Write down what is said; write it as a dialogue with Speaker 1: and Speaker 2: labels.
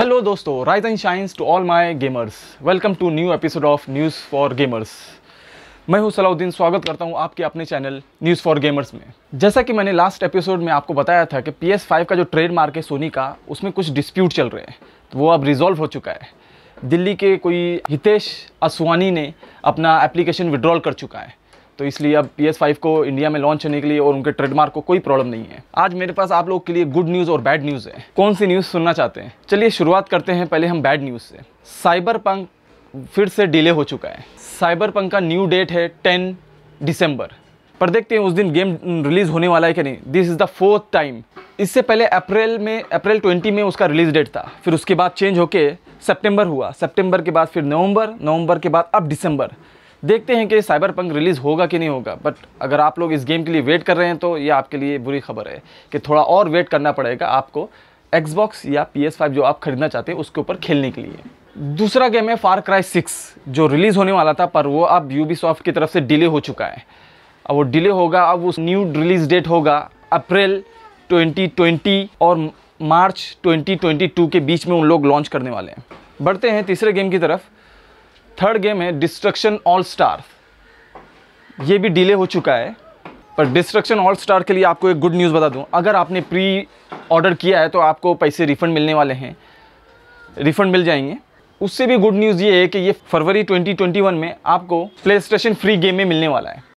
Speaker 1: hello दोस्तों rise and shines to all my gamers welcome to new episode of news for gamers मैं हूं सलाउद्दीन स्वागत करता हूं आपके अपने चैनल न्यूज़ फॉर गेमर्स में जैसा कि मैंने लास्ट एपिसोड में आपको बताया था कि पी का जो ट्रेड मार्क है सोनी का उसमें कुछ डिस्प्यूट चल रहे हैं तो वो अब रिजॉल्व हो चुका है दिल्ली के कोई हितेश असवानी ने अपना एप्लीकेशन विड्रॉल कर चुका है तो इसलिए अब पी को इंडिया में लॉन्च होने के लिए और उनके ट्रेडमार्क को कोई प्रॉब्लम नहीं है आज मेरे पास आप लोग के लिए गुड न्यूज़ और बैड न्यूज़ है कौन सी न्यूज़ सुनना चाहते हैं चलिए शुरुआत करते हैं पहले हम बैड न्यूज़ से साइबर पंक फिर से डिले हो चुका है साइबर पंक का न्यू डेट है टेन दिसंबर पर देखते हैं उस दिन गेम रिलीज होने वाला है कि नहीं this is the fourth time इससे पहले अप्रैल में अप्रैल 20 में उसका रिलीज डेट था फिर उसके बाद चेंज होके सितंबर हुआ सितंबर के बाद फिर नवंबर नवंबर के बाद अब दिसंबर देखते हैं कि साइबर पंक रिलीज़ होगा कि नहीं होगा बट अगर आप लोग इस गेम के लिए वेट कर रहे हैं तो ये आपके लिए बुरी खबर है कि थोड़ा और वेट करना पड़ेगा आपको एक्सबॉक्स या पी जो आप खरीदना चाहते हैं उसके ऊपर खेलने के लिए दूसरा गेम है फार क्राई सिक्स जो रिलीज़ होने वाला था पर वो अब यूबी की तरफ से डिले हो चुका है अब वो डिले होगा अब उस न्यू रिलीज़ डेट होगा अप्रैल 2020 और मार्च 2022 के बीच में उन लोग लॉन्च करने वाले हैं बढ़ते हैं तीसरे गेम की तरफ थर्ड गेम है डिस्ट्रक्शन ऑल स्टार ये भी डिले हो चुका है पर डिस्ट्रक्शन ऑल स्टार के लिए आपको एक गुड न्यूज़ बता दूं अगर आपने प्री ऑर्डर किया है तो आपको पैसे रिफ़ंड मिलने वाले हैं रिफ़ंड मिल जाएंगे उससे भी गुड न्यूज़ ये है कि ये फरवरी 2021 में आपको प्ले स्टेशन फ्री गेम में मिलने वाला है